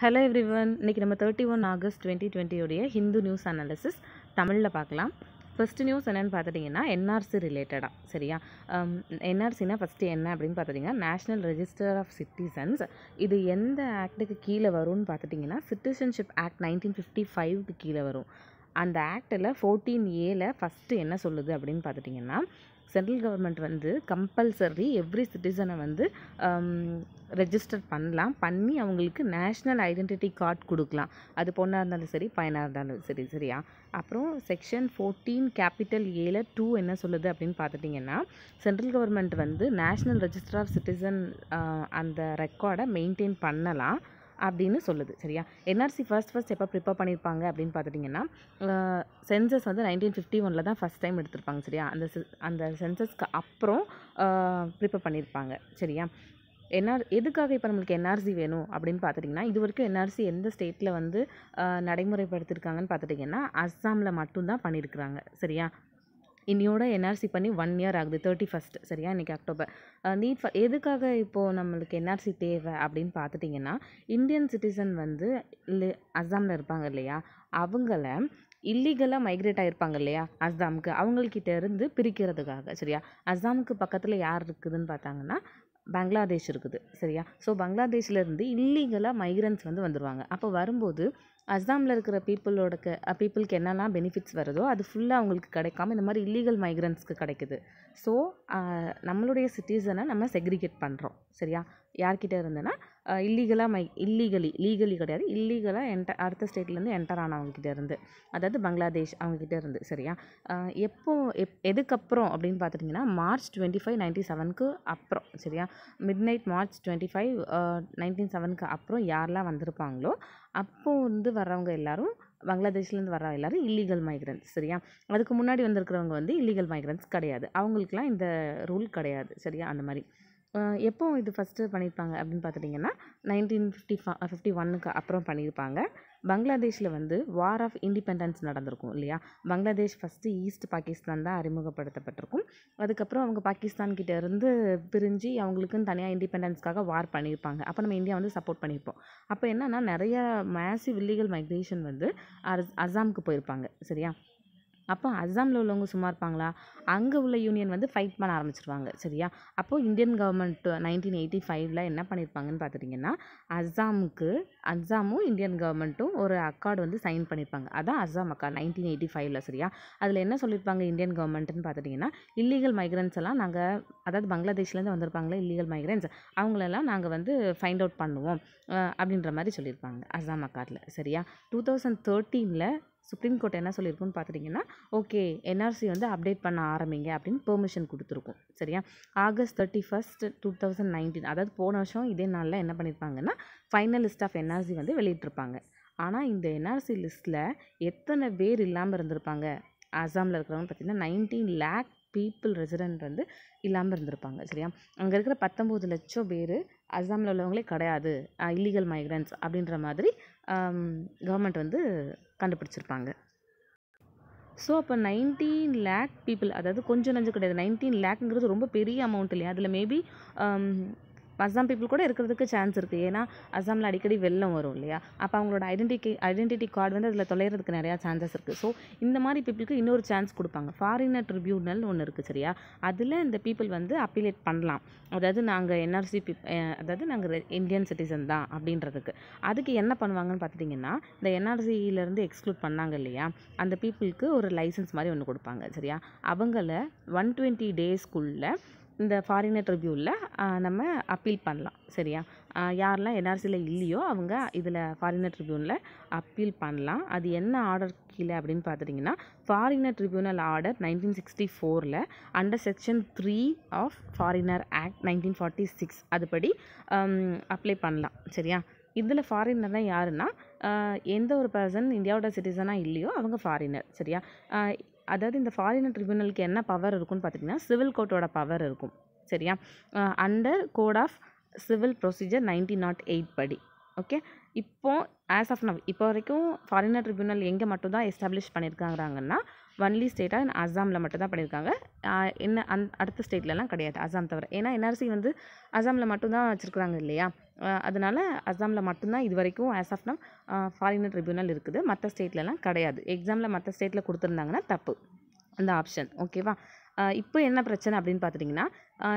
hello everyone இன்றைக்கி நம்ம thirty one August twenty டுவெண்ட்டியுடைய ஹிந்து நியூஸ் அனாலிசிஸ் தமிழில் பார்க்கலாம் ஃபஸ்ட்டு நியூஸ் என்னென்னு பார்த்துட்டிங்கன்னா என்ஆர்சி ரிலேட்டடாக சரியா என்ஆர்சினா ஃபஸ்ட்டு என்ன அப்படின்னு பார்த்துட்டிங்கன்னா நேஷ்னல் ரெஜிஸ்டர் ஆஃப் சிட்டிசன்ஸ் இது எந்த ஆக்டுக்கு கீழே வரும்னு பார்த்துட்டிங்கன்னா சிட்டிசன்ஷிப் ஆக்ட் நைன்டீன் ஃபிஃப்டி ஃபைவ்க்கு கீழே வரும் அந்த ஆக்டில் ஃபோர்டீன் ஏல ஃபஸ்ட்டு என்ன சொல்லுது அப்படின்னு பார்த்துட்டிங்கன்னா சென்ட்ரல் கவர்மெண்ட் வந்து கம்பல்சரி எவ்ரி சிட்டிசனை வந்து ரெஜிஸ்டர் பண்ணலாம் பண்ணி அவங்களுக்கு நேஷ்னல் ஐடென்டிட்டி கார்டு கொடுக்கலாம் அது பொண்ணாக இருந்தாலும் சரி பையனாக இருந்தாலும் சரி சரியா அப்புறம் செக்ஷன் ஃபோர்டீன் கேபிட்டல் ஏல டூ என்ன சொல்லுது அப்படின்னு பார்த்துட்டிங்கன்னா சென்ட்ரல் கவர்மெண்ட் வந்து நேஷ்னல் ரெஜிஸ்டர் ஆஃப் சிட்டிசன் அந்த ரெக்கார்டை மெயின்டைன் பண்ணலாம் அப்படின்னு சொல்லுது சரியா என்ஆர்சி ஃபர்ஸ்ட் ஃபர்ஸ்ட் எப்போ ப்ரிப்பேர் பண்ணியிருப்பாங்க அப்படின்னு பார்த்துட்டிங்கன்னா சென்சஸ் வந்து நைன்டீன் ஃபிஃப்டி ஒனில் தான் ஃபஸ்ட் டைம் எடுத்திருப்பாங்க சரியா அந்த அந்த சென்சஸ்க்கு அப்புறம் ப்ரிப்பேர் பண்ணியிருப்பாங்க சரியா என்ஆர் எதுக்காக இப்போ நம்மளுக்கு என்ஆர்சி வேணும் அப்படின்னு பார்த்துட்டிங்கன்னா இது வரைக்கும் என்ஆர்சி எந்த ஸ்டேட்டில் வந்து நடைமுறைப்படுத்திருக்காங்கன்னு பார்த்துட்டிங்கன்னா அஸ்ஸாமில் மட்டும்தான் பண்ணியிருக்கிறாங்க சரியா இன்னையோட என்ஆர்சி பண்ணி ஒன் இயர் ஆகுது தேர்ட்டி ஃபஸ்ட் சரியா இன்னைக்கு அக்டோபர் நீட் ஃபார் எதுக்காக இப்போது நம்மளுக்கு என்ஆர்சி தேவை அப்படின்னு பார்த்துட்டிங்கன்னா இந்தியன் சிட்டிசன் வந்து இல்லை அஸ்ஸாமில் இருப்பாங்க இல்லையா அவங்கள இல்லீகலாக மைக்ரேட் ஆகிருப்பாங்க இல்லையா அஸ்ஸாமுக்கு அவங்கக்கிட்ட இருந்து பிரிக்கிறதுக்காக சரியா அஸ்ஸாமுக்கு பக்கத்தில் யார் இருக்குதுன்னு பார்த்தாங்கன்னா பங்களாதேஷ் இருக்குது சரியா ஸோ பங்களாதேஷ்லேருந்து இல்லீகலாக மைக்ரன்ஸ் வந்து வந்துடுவாங்க அப்போ வரும்போது அஸ்ஸாமில் இருக்கிற பீப்புளோட க பீப்புளுக்கு என்னெல்லாம் பெனிஃபிட்ஸ் வருதோ அது ஃபுல்லாக அவங்களுக்கு கிடைக்காம இந்த மாதிரி இல்லீகல் மைக்ரன்ஸ்க்கு கிடைக்குது ஸோ நம்மளுடைய சிட்டிசனை நம்ம செக்ரிகேட் பண்ணுறோம் சரியா யார்கிட்ட இருந்துன்னா இல்லீகலாக மை இல்லீகலி லீகலி கிடையாது இல்லீகலாக என்ட அடுத்த ஸ்டேட்லேருந்து என்டர் இருந்து அதாவது பங்களாதேஷ் இருந்து சரியா எப்போ எப் எதுக்கப்புறம் அப்படின்னு பார்த்துட்டிங்கன்னா மார்ச் டுவெண்ட்டி ஃபைவ் நைன்ட்டி செவனுக்கு அப்புறம் சரியா midnight March twenty five nineteen செவனுக்கு அப்புறம் யாரெல்லாம் வந்திருப்பாங்களோ அப்போது வந்து வர்றவங்க எல்லோரும் பங்களாதேஷ்லேருந்து வர எல்லோரும் இல்லீகல் மைக்ரன்ஸ் சரியா அதுக்கு முன்னாடி வந்திருக்கிறவங்க வந்து இல்லீகல் மைக்ரன்ஸ் கிடையாது அவங்களுக்குலாம் இந்த ரூல் கிடையாது சரியா அந்த மாதிரி எப்போ இது ஃபஸ்ட்டு பண்ணியிருப்பாங்க அப்படின்னு பார்த்துட்டிங்கன்னா நைன்டீன் ஃபிஃப்டி ஃபா ஃபிஃப்டி ஒன்னுக்கு அப்புறம் பண்ணியிருப்பாங்க பங்களாதேஷில் வந்து வார் ஆஃப் இண்டிபெண்டன்ஸ் நடந்திருக்கும் இல்லையா பங்களாதேஷ் ஃபஸ்ட்டு ஈஸ்ட் பாகிஸ்தான் தான் அறிமுகப்படுத்தப்பட்டிருக்கும் அதுக்கப்புறம் அவங்க பாகிஸ்தான்கிட்ட இருந்து பிரிஞ்சு அவங்களுக்குன்னு தனியாக இண்டிபெண்டன்ஸ்க்காக வார் பண்ணியிருப்பாங்க அப்போ நம்ம இந்தியா வந்து சப்போர்ட் பண்ணியிருப்போம் அப்போ என்னென்னா நிறையா மேசிவ் இல்லீகல் மைக்ரேஷன் வந்து அஸ் அசாமுக்கு போயிருப்பாங்க சரியா அப்போ அஸ்ஸாமில் உள்ளவங்க சும்மா இருப்பாங்களா அங்கே உள்ள யூனியன் வந்து ஃபைட் பண்ண ஆரம்பிச்சிருவாங்க சரியா அப்போது இந்தியன் கவர்மெண்ட் நைன்டீன் எயிட்டி ஃபைவ்ல என்ன பண்ணியிருப்பாங்கன்னு பார்த்துட்டிங்கன்னா அஸ்ஸாமுக்கு அஸ்ஸாமும் இந்தியன் கவர்மெண்ட்டும் ஒரு அக்கார்டு வந்து சைன் பண்ணியிருப்பாங்க அதான் அஸ்ஸாம் அக்கார்டு நைன்டீன் எயிட்டி ஃபைவ்ல சரியா அதில் என்ன சொல்லியிருப்பாங்க இந்தியன் கவர்மெண்ட்டுன்னு பார்த்துட்டிங்கன்னா இல்லீகல் மைக்ரன்ஸ் எல்லாம் நாங்கள் அதாவது பங்களாதேஷ்லேருந்து வந்திருப்பாங்களே இல்லீகல் மைக்ரன்ஸ் அவங்களெல்லாம் நாங்கள் வந்து ஃபைண்ட் அவுட் பண்ணுவோம் அப்படின்ற மாதிரி சொல்லியிருப்பாங்க அஸ்ஸாம் அக்கார்டில் சரியா டூ தௌசண்ட் தேர்ட்டீனில் சுப்ரீம் கோர்ட் என்ன சொல்லியிருக்குன்னு பார்த்துட்டிங்கன்னா ஓகே என்ஆர்சி வந்து அப்டேட் பண்ண ஆரம்பிங்க அப்படின்னு பெர்மிஷன் கொடுத்துருக்கோம் சரியா August thirty first two thousand nineteen அதாவது போன வருஷம் இதே நாளில் என்ன பண்ணியிருப்பாங்கன்னா ஃபைனல் லிஸ்ட் ஆஃப் என்ஆர்சி வந்து வெளியிட்டிருப்பாங்க ஆனால் இந்த என்ஆர்சி லிஸ்ட்டில் எத்தனை பேர் இல்லாமல் இருந்திருப்பாங்க அசாமில் இருக்கிறவங்க பார்த்திங்கன்னா நைன்டீன் லேக் பீப்புள் ரெசிடென்ட் வந்து இல்லாமல் இருந்திருப்பாங்க சரியா அங்கே இருக்கிற பத்தொம்போது லட்சம் பேர் அசாமில் உள்ளவங்களே கிடையாது இல்லீகல் மைக்ரன்ஸ் அப்படின்ற மாதிரி கவர்மெண்ட் வந்து கண்டுபிடிச்சிருப்பாங்க ஸோ அப்போ நைன்டீன் லேக் பீப்புள் அதாவது கொஞ்சம் நஞ்சம் கிடையாது நைன்டீன் லேக்குங்கிறது ரொம்ப பெரிய அமௌண்ட் இல்லையா அதில் மேபி அசாம் பீப்புள் கூட இருக்கிறதுக்கு சான்ஸ் இருக்குது ஏன்னா அசாமில் அடிக்கடி வெள்ளம் வரும் இல்லையா அப்போ அவங்களோட ஐடென்டிட்டி ஐடென்டிட்டி கார்டு வந்து அதில் தொலைகிறதுக்கு நிறையா சான்சஸ் இருக்குது ஸோ இந்த மாதிரி பீப்புளுக்கு இன்னொரு சான்ஸ் கொடுப்பாங்க ஃபாரினர் ட்ரிபியூனல் ஒன்று இருக்குது சரியா அதில் இந்த பீப்புள் வந்து அப்பீலேட் பண்ணலாம் அதாவது நாங்கள் என்ஆர்சி பீப் அதாவது நாங்கள் இந்தியன் சிட்டிசன் தான் அப்படின்றதுக்கு அதுக்கு என்ன பண்ணுவாங்கன்னு பார்த்துட்டிங்கன்னா இந்த என்ஆர்சியிலேருந்து எக்ஸ்க்ளூட் பண்ணாங்க இல்லையா அந்த பீப்புளுக்கு ஒரு லைசன்ஸ் மாதிரி ஒன்று கொடுப்பாங்க சரியா அவங்கள ஒன் டுவெண்ட்டி டேஸ்க்குள்ளே இந்த ஃபாரினர் ட்ரிபியூனில் நம்ம அப்பீல் பண்ணலாம் சரியா யாரெல்லாம் என்ஆர்சியில் இல்லையோ அவங்க இதில் ஃபாரினர் ட்ரிபியூனில் அப்பீல் பண்ணலாம் அது என்ன ஆர்டர் கீழே அப்படின்னு பார்த்துட்டிங்கன்னா foreigner tribunal order nineteen sixty ஃபோரில் under section three of foreigner act nineteen forty six அதுபடி அப்ளை பண்ணலாம் சரியா இதில் ஃபாரினர்னால் யாருன்னா எந்த ஒரு பர்சன் இந்தியாவோட சிட்டிசனாக இல்லையோ அவங்க ஃபாரினர் சரியா அதாவது இந்த ஃபாரினர் ட்ரிபியூனலுக்கு என்ன பவர் இருக்கும்னு பார்த்துட்டிங்கன்னா சிவில் கோர்ட்டோட பவர் இருக்கும் சரியா under code of civil procedure nineteen nought eight படி ஓகே இப்போது ஆஸ் ஆஃப் நவ் இப்போ வரைக்கும் ஃபாரினர் ட்ரிபியூனல் எங்கே மட்டும்தான் எஸ்டாப்ளிஷ் பண்ணியிருக்காங்கிறாங்கன்னா ஒன்லி ஸ்டேட்டாக அசாமில் மட்டும்தான் பண்ணியிருக்காங்க என்ன அந் அடுத்த ஸ்டேட்லலாம் கிடையாது அசாம் தவிர ஏன்னா என்ஆர்சி வந்து அசாமில் மட்டும்தான் வச்சுருக்குறாங்க இல்லையா அதனால் அசாமில் மட்டும்தான் இது வரைக்கும் as of now foreigner tribunal இருக்குது மற்ற ஸ்டேட்லலாம் கிடையாது எக்ஸாமில் மற்ற ஸ்டேட்டில் கொடுத்துருந்தாங்கன்னா தப்பு அந்த ஆப்ஷன் ஓகேவா இப்போ என்ன பிரச்சனை அப்படின்னு பார்த்துட்டிங்கன்னா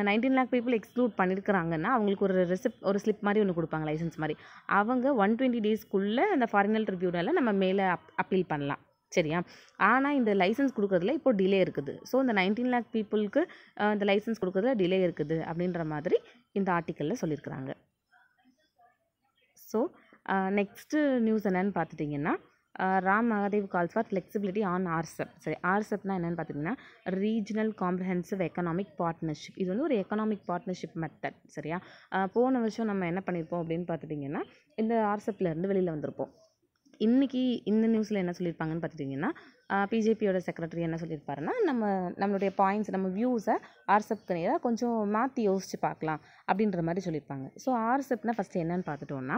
நைன்டீன் லேக் பீப்புள் எக்ஸ்க்ளூட் பண்ணியிருக்கிறாங்கன்னா அவங்களுக்கு ஒரு ரெசிப்ட் ஒரு ஸ்லிப் மாதிரி ஒன்று கொடுப்பாங்க லைசன்ஸ் மாதிரி அவங்க ஒன் டுவெண்ட்டி டேஸ்க்குள்ளே அந்த ஃபாரினர் ட்ரிபியூனலில் நம்ம மேலே அப் அப்பீல் பண்ணலாம் சரியா ஆனால் இந்த லைசன்ஸ் கொடுக்குறதுல இப்போ டிலே இருக்குது ஸோ இந்த நைன்டீன் லேக் பீப்புளுக்கு இந்த லைசன்ஸ் கொடுக்குறதுல டிலே இருக்குது அப்படின்ற மாதிரி இந்த ஆர்டிக்கலில் சொல்லியிருக்கிறாங்க ஸோ நெக்ஸ்ட்டு நியூஸ் என்னென்னு பார்த்துட்டிங்கன்னா Ram Mahadev calls for flexibility on RCEP சரி ஆர்செப்னா என்னென்னு பார்த்தீங்கன்னா ரீஜனல் காம்ப்ரஹென்சிவ் எக்கனாமிக் பார்ட்னர்ஷிப் இது வந்து ஒரு எக்கனாமிக் பார்ட்னர்ஷிப் மெத்தட் சரியா போன வருஷம் நம்ம என்ன பண்ணியிருப்போம் அப்படின்னு பார்த்துட்டிங்கன்னா இந்த ஆர்செப்லேருந்து e வெளியில் வந்திருப்போம் இன்றைக்கி இந்த நியூஸில் என்ன சொல்லியிருப்பாங்கன்னு பார்த்துட்டிங்கன்னா பிஜேபியோட செக்ரட்டரி என்ன சொல்லியிருப்பாருன்னா நம்ம நம்மளுடைய பாயிண்ட்ஸ் நம்ம வியூஸை ஆர்செப்க்கு நேராக கொஞ்சம் மாற்றி யோசித்து பார்க்கலாம் அப்படின்ற மாதிரி சொல்லியிருப்பாங்க ஸோ ஆர்செப்னா ஃபஸ்ட்டு என்னன்னு பார்த்துட்டோம்னா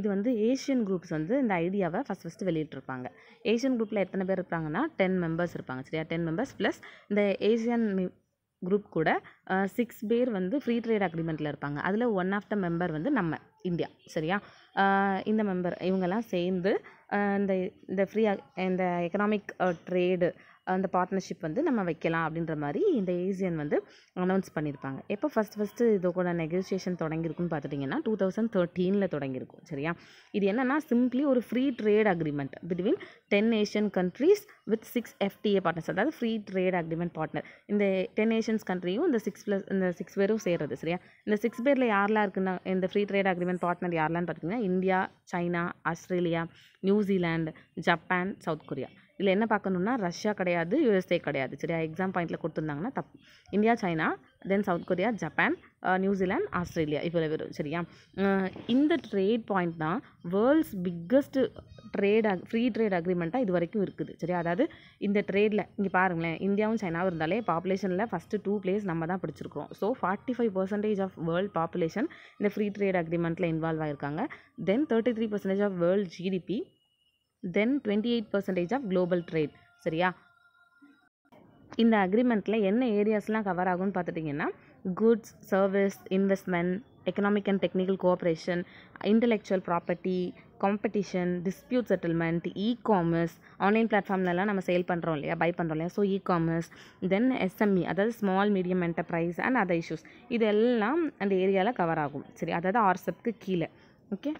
இது வந்து ஏஷியன் குரூப்ஸ் வந்து இந்த ஐடியாவை ஃபஸ்ட் ஃபஸ்ட்டு வெளியிட்டிருப்பாங்க ஏஷியன் குரூப்பில் எத்தனை பேர் இருப்பாங்கன்னா டென் மெம்பர்ஸ் இருப்பாங்க சரியா டென் மெம்பர்ஸ் ப்ளஸ் இந்த ஏஷியன் குரூப் கூட சிக்ஸ் பேர் வந்து ஃப்ரீ ட்ரேட் அக்ரிமெண்ட்டில் இருப்பாங்க அதில் ஒன் ஆஃப் த மெம்பர் வந்து நம்ம இந்தியா சரியா இந்த மெம்பர் இவங்கெல்லாம் சேர்ந்து இந்த இந்த ஃப்ரீ இந்த எக்கனாமிக் ட்ரேடு அந்த பார்ட்னர்ஷிப் வந்து நம்ம வைக்கலாம் அப்படின்ற மாதிரி இந்த ஏசியன் வந்து அனௌன்ஸ் பண்ணியிருப்பாங்க எப்போ ஃபஸ்ட் ஃபஸ்ட்டு இதோ கூட நெகோசியேஷன் தொடங்கியிருக்குன்னு பார்த்துட்டிங்கன்னா டூ தௌசண்ட் தேர்ட்டீனில் தொடங்கியிருக்கும் சரியா இது என்னென்னா சிம்பிளி ஒரு free trade agreement between ten ASEAN countries with six FTA partners அதாவது ஃப்ரீ ட்ரேட் அக்ரிமெண்ட் பார்ட்னர் இந்த டென் ஏஷியன்ஸ் கண்ட்ரியும் இந்த சிக்ஸ் ப்ளஸ் இந்த சிக்ஸ் பேரும் சேர்றது சரியா இந்த சிக்ஸ் பேரில் யாரெல்லாம் இருக்குன்னா இந்த ஃப்ரீ ட்ரேட் அக்ரிமெண்ட் பார்ட்னர் யாரெல்லாம் பார்த்தீங்கன்னா India China Australia New Zealand Japan South Korea இதில் என்ன பார்க்கணுன்னா ரஷ்யா கிடையாது யூஎஸ்ஏ கிடையாது சரியா எக்ஸாம் பாயிண்டில் கொடுத்துருந்தாங்கன்னா தப்பு இந்தியா சைனா தென் South Korea Japan New Zealand Australia இவ்வளோ வரும் சரியா இந்த ட்ரேட் பாயிண்ட் தான் வேர்ல்ட்ஸ் பிக்கஸ்ட்டு ட்ரேட் அக் ஃப்ரீ ட்ரேட் அக்ரிமெண்ட்டாக இது வரைக்கும் இருக்குது சரியா அதாவது இந்த ட்ரேடில் இங்கே பாருங்களேன் இந்தியாவும் சைனாவும் இருந்தாலே பாப்புலேஷனில் ஃபஸ்ட்டு டூ பிளேஸ் நம்ம தான் பிடிச்சிருக்கோம் so forty five percentage of world population இந்த ஃப்ரீ ட்ரேட் அக்ரிமெண்ட்டில் இன்வால்வ் ஆகிருக்காங்க then thirty three percentage of world GDP then twenty eight percentage of global trade சரியா இந்த அக்ரிமெண்ட்டில் என்ன ஏரியாஸ்லாம் கவர் ஆகும்னு பார்த்துட்டிங்கன்னா goods service investment economic and technical cooperation intellectual property competition dispute settlement e commerce online பிளாட்ஃபார்ம்லலாம் நம்ம சேல் பண்ணுறோம் இல்லையா பை பண்ணுறோம் இல்லையா so e commerce then SME அதாவது small medium enterprise and other issues இதெல்லாம் அந்த ஏரியாவில் கவர் ஆகும் சரி அதாவது ஆர்செப்க்கு e கீழே ஓகே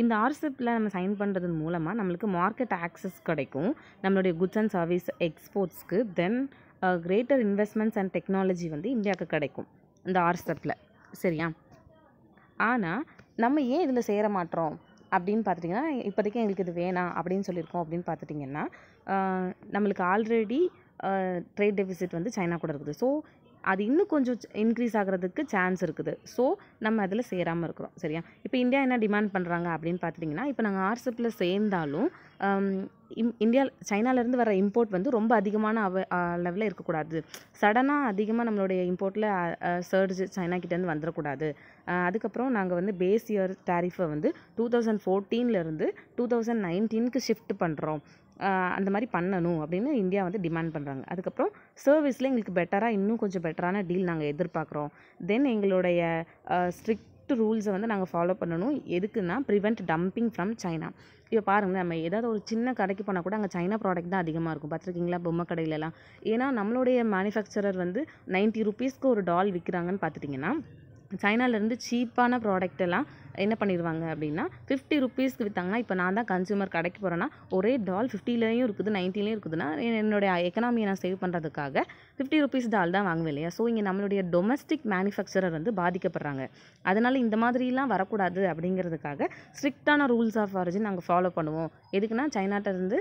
இந்த ஆர்சிப்பில் நம்ம சைன் பண்ணுறது மூலமாக நம்மளுக்கு மார்க்கெட் ஆக்சஸ் கிடைக்கும் நம்மளுடைய குட்ஸ் அண்ட் சர்வீஸ் எக்ஸ்போர்ட்ஸ்க்கு then greater investments and technology வந்து இந்தியாவுக்கு கிடைக்கும் இந்த ஆர்சப்பில் சரியா ஆனால் நம்ம ஏன் இதில் சேர மாட்டோம் அப்படின்னு பார்த்துட்டிங்கன்னா இப்போதைக்கு எங்களுக்கு இது வேணாம் அப்படின்னு சொல்லியிருக்கோம் அப்படின்னு பார்த்துட்டிங்கன்னா uh, நம்மளுக்கு ஆல்ரெடி ட்ரேட் டெபிசிட் வந்து சைனா கூட இருக்குது ஸோ அது இன்னும் கொஞ்சம் இன்க்ரீஸ் ஆகிறதுக்கு சான்ஸ் இருக்குது ஸோ நம்ம அதில் சேராமல் இருக்கிறோம் சரியா இப்போ இந்தியா என்ன டிமாண்ட் பண்ணுறாங்க அப்படின்னு பார்த்துட்டிங்கன்னா இப்போ நாங்கள் ஆர்சப்பில் சேர்ந்தாலும் இந்தியா சைனாலேருந்து வர இம்போர்ட் வந்து ரொம்ப அதிகமான அவ அளவில் இருக்கக்கூடாது சடனாக அதிகமாக நம்மளுடைய இம்போர்ட்டில் சர்ஜ் சைனா கிட்டேருந்து வந்துடக்கூடாது அதுக்கப்புறம் நாங்கள் வந்து பேஸ் இயர் டேரிஃபை வந்து டூ தௌசண்ட் ஃபோர்டீன்லேருந்து டூ தௌசண்ட் நைன்டீனுக்கு ஷிஃப்ட் பண்ணுறோம் அந்த மாதிரி பண்ணணும் அப்படின்னு இந்தியா வந்து டிமாண்ட் பண்ணுறாங்க அதுக்கப்புறம் சர்வீஸில் எங்களுக்கு பெட்டராக இன்னும் கொஞ்சம் பெட்டரான டீல் நாங்கள் எதிர்பார்க்குறோம் தென் எங்களுடைய ஸ்ட்ரிக்ட் ரூல்ஸை வந்து நாங்கள் ஃபாலோ பண்ணணும் எதுக்குன்னா ப்ரிவெண்ட் டம்பிங் ஃப்ரம் சைனா இப்போ பாருங்கள் நம்ம ஏதாவது ஒரு சின்ன கடைக்கு போனால் கூட அங்கே சைனா ப்ராடக்ட் தான் அதிகமாக இருக்கும் பார்த்துருக்கீங்களா பொம்மை கடையிலலாம் ஏன்னா நம்மளுடைய மேனுஃபேக்சரர் வந்து நைன்ட்டி ருபீஸ்க்கு ஒரு டால் விற்கிறாங்கன்னு பார்த்துட்டிங்கன்னா சைனாலேருந்து சீப்பான ப்ராடக்ட் எல்லாம் என்ன பண்ணிடுவாங்க அப்படின்னா ஃபிஃப்டி ருப்பீஸ்க்கு விற்றாங்கன்னா இப்போ நான் தான் கன்சியூமர் கடைக்கு போகிறேன்னா ஒரே டால் ஃபிஃப்டிலேயும் இருக்குது நைன்ட்டிலையும் இருக்குதுன்னா என்னுடைய எக்கனாமியை நான் சேவ் பண்ணுறதுக்காக ஃபிஃப்டி ருபீஸ் டால் தான் வாங்குவேன் இல்லையா ஸோ இங்கே நம்மளுடைய டொமஸ்டிக் மேனுஃபேக்சரர் வந்து பாதிக்கப்படுறாங்க அதனால் இந்த மாதிரிலாம் வரக்கூடாது அப்படிங்கிறதுக்காக ஸ்ட்ரிக்டான ரூல்ஸ் ஆஃப் ஆரிஜின் நாங்கள் ஃபாலோ பண்ணுவோம் எதுக்குன்னா சைனாட்டிலேருந்து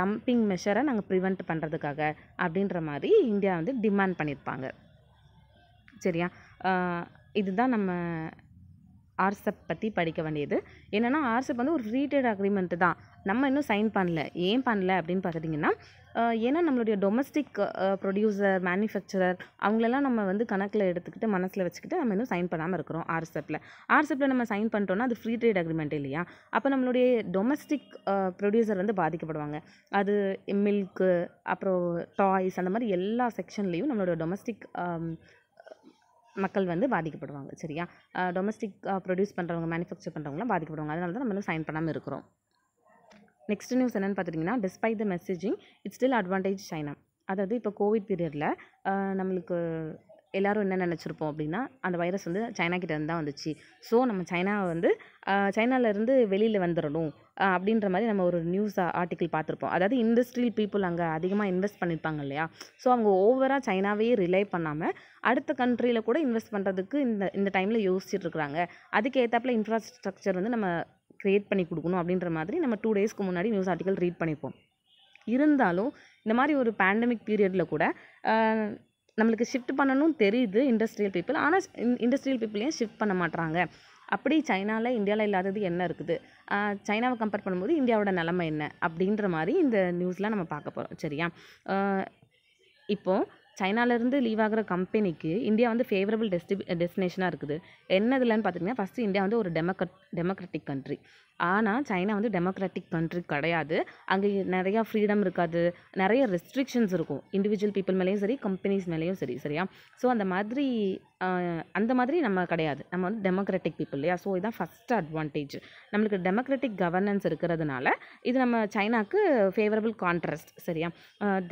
டம்பிங் மெஷரை நாங்கள் ப்ரிவெண்ட் பண்ணுறதுக்காக அப்படின்ற மாதிரி இந்தியா வந்து டிமாண்ட் பண்ணியிருப்பாங்க சரியா இதுதான் நம்ம ஆர்சப் e பற்றி படிக்க வேண்டியது என்னென்னா ஆர்சப் e வந்து ஒரு ஃப்ரீ அக்ரிமெண்ட்டு தான் நம்ம இன்னும் சைன் பண்ணல ஏன் பண்ணல அப்படின்னு பார்த்துட்டிங்கன்னா ஏன்னா நம்மளுடைய டொமஸ்டிக் ப்ரொடியூசர் மேனுஃபேக்சரர் அவங்களெல்லாம் நம்ம வந்து கணக்கில் எடுத்துக்கிட்டு மனசில் வச்சுக்கிட்டு நம்ம இன்னும் சைன் பண்ணாமல் இருக்கிறோம் ஆர்செப்பில் e ஆர்செப்பில் நம்ம சைன் பண்ணிட்டோம்னா அது ஃப்ரீ ட்ரேட் அக்ரிமெண்ட் இல்லையா அப்போ நம்மளுடைய டொமஸ்டிக் ப்ரொடியூசர் வந்து பாதிக்கப்படுவாங்க அது மில்க்கு அப்புறம் டாய்ஸ் அந்த மாதிரி எல்லா செக்ஷன்லேயும் நம்மளுடைய டொமஸ்டிக் மக்கள் வந்து பாதிக்கப்படுவாங்க சரியா டொமஸ்டிக் ப்ரொடியூஸ் பண்ணுறவங்க மேனுஃபேக்சர் பண்ணுறவங்களாம் பாதிக்கப்படுவாங்க அதனால தான் நம்ம சைன் பண்ணாமல் இருக்கிறோம் நெக்ஸ்ட் நியூஸ் என்னென்னு பார்த்துட்டிங்கன்னா despite the messaging it's still advantage China அதாவது இப்போ கோவிட் பீரியடில் நம்மளுக்கு எல்லோரும் என்ன நினச்சிருப்போம் அப்படின்னா அந்த வைரஸ் வந்து சைனா கிட்டேருந்து தான் வந்துச்சு ஸோ நம்ம சைனாவை வந்து சைனாவிலேருந்து வெளியில் வந்துடணும் அப்படின்ற மாதிரி நம்ம ஒரு நியூஸ் ஆர்டிக்கிள் பார்த்துருப்போம் அதாவது இண்டஸ்ட்ரியல் பீப்புள் அங்கே அதிகமாக இன்வெஸ்ட் பண்ணியிருப்பாங்க இல்லையா ஸோ அவங்க ஓவராக சைனாவே ரிலே பண்ணாமல் அடுத்த கண்ட்ரியில் கூட இன்வெஸ்ட் பண்ணுறதுக்கு இந்த இந்த டைமில் யோசிச்சுட்டு இருக்கிறாங்க அதுக்கு ஏற்றாப்புல இன்ஃப்ராஸ்ட்ரக்சர் வந்து நம்ம க்ரியேட் பண்ணி கொடுக்கணும் அப்படின்ற மாதிரி நம்ம டூ டேஸ்க்கு முன்னாடி நியூஸ் ஆர்டிக்கல் ரீட் பண்ணிப்போம் இருந்தாலும் இந்த மாதிரி ஒரு பேண்டமிக் பீரியடில் கூட நம்மளுக்கு ஷிஃப்ட் பண்ணணும் தெரியுது இண்டஸ்ட்ரியல் பீப்புள் ஆனால் இண்டஸ்ட்ரியல் பீப்புளையும் ஷிஃப்ட் பண்ண மாட்டாங்க அப்படி சைனாவில் இந்தியாவில் இல்லாதது என்ன இருக்குது சைனாவை கம்பேர் பண்ணும்போது இந்தியாவோட நிலமை என்ன அப்படின்ற மாதிரி இந்த நியூஸ்லாம் நம்ம பார்க்க போகிறோம் சரியா இப்போது சைனாலேருந்து லீவ் ஆகிற கம்பெனிக்கு இந்தியா வந்து ஃபேவரபிள் டெஸ்டி டெஸ்டினேஷனாக இருக்குது என்னதுலன்னு பார்த்தீங்கன்னா ஃபஸ்ட்டு இந்தியா வந்து ஒரு டெமோக்ரட் டெமோக்ராட்டிக் கண்ட்ரி ஆனால் சைனா வந்து டெமோக்ராட்டிக் கண்ட்ரி கிடையாது அங்கே நிறையா ஃப்ரீடம் இருக்காது நிறைய ரெஸ்ட்ரிக்ஷன்ஸ் இருக்கும் இண்டிவிஜுவல் பீப்புள் மேலேயும் சரி கம்பெனிஸ் மேலேயும் சரி சரியா ஸோ அந்த மாதிரி அந்த மாதிரி நம்ம கிடையாது நம்ம வந்து டெமோக்ராட்டிக் பீப்புள் இல்லையா ஸோ இதுதான் ஃபஸ்ட் அட்வான்டேஜ் நம்மளுக்கு டெமோக்ராட்டிக் கவர்னன்ஸ் இருக்கிறதுனால இது நம்ம சைனாவுக்கு ஃபேவரபிள் கான்ட்ரஸ்ட் சரியா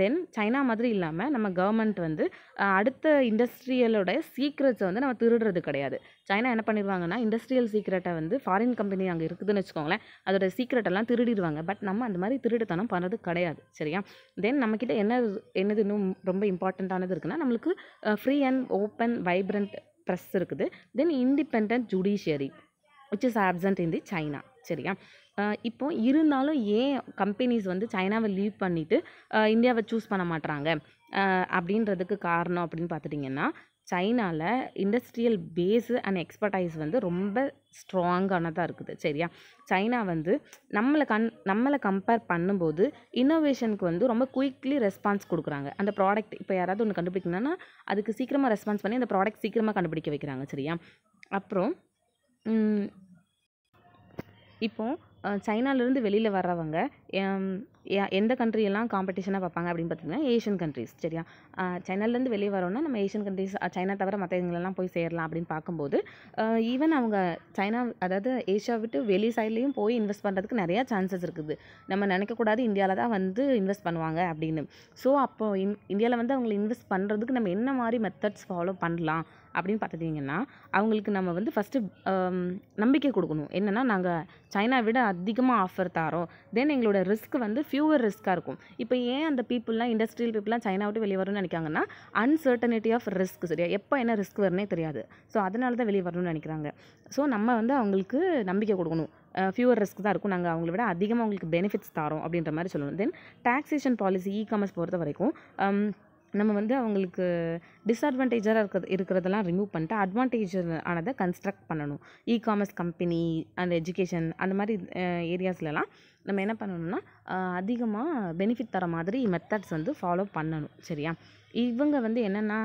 தென் சைனா மாதிரி இல்லாமல் நம்ம கவர்மெண்ட் வந்து அடுத்த இண்டஸ்ட்ரியலோட சீக்ரெட்ஸை வந்து நம்ம திருடுறது கிடையாது சைனா என்ன பண்ணிடுவாங்கன்னா இண்டஸ்ட்ரியல் சீக்ரெட்டை வந்து ஃபாரின் கம்பெனி அங்கே இருக்குதுன்னு வச்சுக்கோங்களேன் அதோட சீக்ரெட்டெல்லாம் திருடிடுவாங்க பட் நம்ம அந்த மாதிரி திருடுத்தனம் பண்ணுறது கிடையாது சரியா தென் நம்மக்கிட்ட என்ன என்னது இன்னும் ரொம்ப இம்பார்ட்டண்ட்டானது இருக்குன்னா நம்மளுக்கு free and open vibrant press இருக்குது then independent judiciary which is absent in the China சரியா இப்போ இருந்தாலும் ஏன் கம்பெனிஸ் வந்து சைனாவை லீவ் பண்ணிவிட்டு இந்தியாவை சூஸ் பண்ண மாட்டுறாங்க அப்படின்றதுக்கு காரணம் அப்படின்னு பார்த்துட்டிங்கன்னா சைனாவில் இண்டஸ்ட்ரியல் பேஸு அண்ட் எக்ஸ்பர்டைஸ் வந்து ரொம்ப ஸ்ட்ராங்கானதாக இருக்குது சரியா சைனா வந்து நம்மளை கண் நம்மளை கம்பேர் பண்ணும்போது இன்னோவேஷனுக்கு வந்து ரொம்ப குயிக்லி ரெஸ்பான்ஸ் கொடுக்குறாங்க அந்த ப்ராடக்ட் இப்போ யாராவது ஒன்று கண்டுபிடிக்கணும்னா அதுக்கு சீக்கிரமாக ரெஸ்பான்ஸ் பண்ணி அந்த ப்ராடக்ட் சீக்கிரமாக கண்டுபிடிக்க வைக்கிறாங்க சரியா அப்புறம் இப்போது சைனாலேருந்து வெளியில் வர்றவங்க எந்த கண்ட்ரியெல்லாம் காம்படிஷனாக பார்ப்பாங்க அப்படின்னு பார்த்தீங்கன்னா ஏஷியன் கண்ட்ரிஸ் சரியா சைனாலேருந்து வெளியே வரோன்னா நம்ம ஏஷியன் கண்ட்ரிஸ் சைனா தவிர மற்ற இதுங்களெல்லாம் போய் சேரலாம் அப்படின்னு பார்க்கும்போது ஈவன் அவங்க சைனா அதாவது ஏஷியா விட்டு வெளி சைட்லேயும் போய் இன்வெஸ்ட் பண்ணுறதுக்கு நிறையா சான்சஸ் இருக்குது நம்ம நினைக்கக்கூடாது இந்தியாவில் தான் வந்து இன்வெஸ்ட் பண்ணுவாங்க அப்படின்னு ஸோ அப்போது இன் இந்தியாவில் வந்து அவங்களை இன்வெஸ்ட் பண்ணுறதுக்கு நம்ம என்ன மாதிரி மெத்தட்ஸ் ஃபாலோ பண்ணலாம் அப்படின்னு பார்த்துட்டிங்கன்னா அவங்களுக்கு நம்ம வந்து ஃபஸ்ட்டு நம்பிக்கை கொடுக்கணும் என்னென்னா நாங்கள் சைனா விட அதிகமாக ஆஃபர் தரோம் தென் எங்களோட ரிஸ்க் வந்து ஃபியூவர் ரிஸ்க்காக இருக்கும் இப்போ ஏன் அந்த பீப்புளெலாம் இண்டஸ்ட்ரியல் பீப்புளெலாம் சைனா விட்டு வெளியே வரணும்னு நினைக்காங்கன்னா அன்சர்டனிட்டி ஆஃப் ரிஸ்க் சரியா எப்போ என்ன ரிஸ்க் வரும்னே தெரியாது ஸோ அதனால தான் வெளியே வரணும்னு நினைக்கிறாங்க ஸோ நம்ம வந்து அவங்களுக்கு நம்பிக்கை கொடுக்கணும் ஃபியூவர் ரிஸ்க் தான் இருக்கும் நாங்கள் அவங்கள விட அதிகமாக அவங்களுக்கு பெனிஃபிட்ஸ் தரோம் அப்படின்ற மாதிரி சொல்லணும் then taxation policy e commerce பொறுத்த வரைக்கும் நம்ம வந்து அவங்களுக்கு டிஸ்அட்வான்டேஜாக இருக்கிறது இருக்கிறதெல்லாம் ரிமூவ் பண்ணிட்டு அட்வான்டேஜ் ஆனதை கன்ஸ்ட்ரக்ட் பண்ணணும் e commerce company and education அந்த மாதிரி ஏரியாஸ்லலாம் நம்ம என்ன பண்ணணும்னா அதிகமாக பெனிஃபிட் தர மாதிரி மெத்தட்ஸ் வந்து ஃபாலோ பண்ணணும் சரியா இவங்க வந்து என்னென்னா